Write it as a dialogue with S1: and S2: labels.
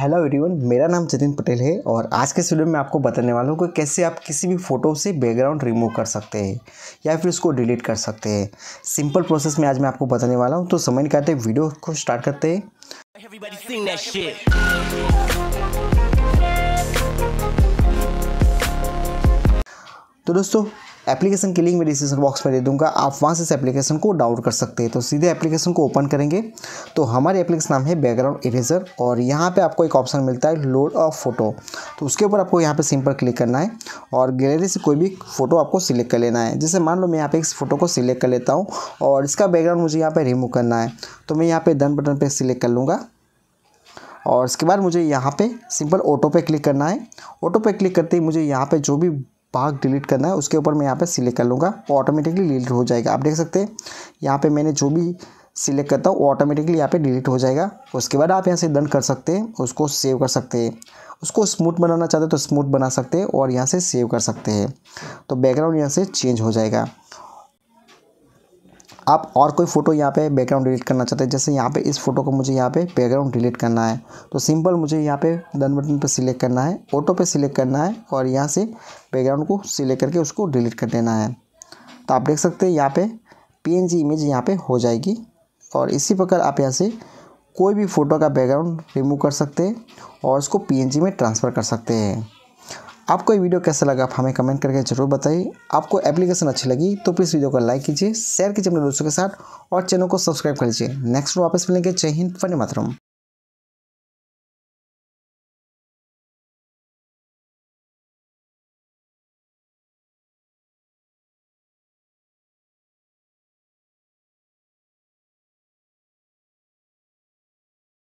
S1: hello everyone मेरा नाम जतिन पटेल है और आज के वीडियो में आपको बताने वाला हूँ कि कैसे आप किसी भी फ़ोटो से बैकग्राउंड रिमूव कर सकते हैं या फिर उसको डिलीट कर सकते हैं सिंपल प्रोसेस में आज मैं आपको बताने वाला हूँ तो समय निकालते वीडियो को स्टार्ट करते हैं तो दोस्तों एप्लीकेशन की लिंक मैं डिस्क्रिप्शन बॉक्स में दे दूंगा आप वहाँ से इस एप्लीकेशन को डाउनलोड कर सकते हैं तो सीधे एप्लीकेशन को ओपन करेंगे तो हमारे एप्लीकेशन नाम है बैकग्राउंड इरेजर और यहाँ पर आपको एक ऑप्शन मिलता है लोड ऑफ फोटो तो उसके ऊपर आपको यहाँ पर सिंपल क्लिक करना है और गैलरी से कोई भी फ़ोटो आपको सिलेक्ट कर लेना है जैसे मान लो मैं यहाँ पे इस फोटो को सिलेक्ट कर लेता हूँ और इसका बैकग्राउंड मुझे यहाँ पर रिमूव करना है तो मैं यहाँ पर डन बटन पर सिलेक्ट कर लूँगा और इसके बाद मुझे यहाँ पे सिंपल ऑटो पे क्लिक करना है ऑटो पे क्लिक करते ही मुझे यहाँ पे जो भी पार्क डिलीट करना है उसके ऊपर मैं यहाँ पे सिलेक्ट कर लूँगा वो ऑटोमेटिकली डिलीट हो जाएगा आप देख सकते हैं यहाँ पे मैंने जो भी सिलेक्ट करता हूँ वो ऑटोमेटिकली यहाँ पे डिलीट हो जाएगा उसके बाद आप यहाँ से डन कर सकते हैं उसको सेव कर सकते हैं उसको स्मूथ बनाना चाहते हैं तो स्मूथ बना सकते हैं और यहाँ से सेव कर सकते हैं तो बैकग्राउंड यहाँ से चेंज हो जाएगा आप और कोई फ़ोटो यहाँ पे बैकग्राउंड डिलीट करना चाहते हैं जैसे यहाँ पे इस फोटो को मुझे यहाँ पे बैकग्राउंड डिलीट करना है तो सिंपल मुझे यहाँ पे डन बटन पे सिलेक्ट करना है ऑटो पे सिलेक्ट करना है और यहाँ से बैकग्राउंड को सिलेक्ट करके उसको डिलीट कर देना है तो आप देख सकते हैं यहाँ पर पी इमेज यहाँ पर हो जाएगी और इसी प्रकार आप यहाँ से कोई भी फ़ोटो का बैकग्राउंड रिमूव कर सकते हैं और उसको पी में ट्रांसफ़र कर सकते हैं आपको ये वीडियो कैसा लगा आप हमें कमेंट करके जरूर बताइए आपको एप्लीकेशन अच्छी लगी तो प्लीज़ वीडियो को लाइक कीजिए शेयर कीजिए अपने दोस्तों के साथ और चैनल को सब्सक्राइब कर लीजिए नेक्स्ट वापस मिलेंगे जय हिंद फनी मातरम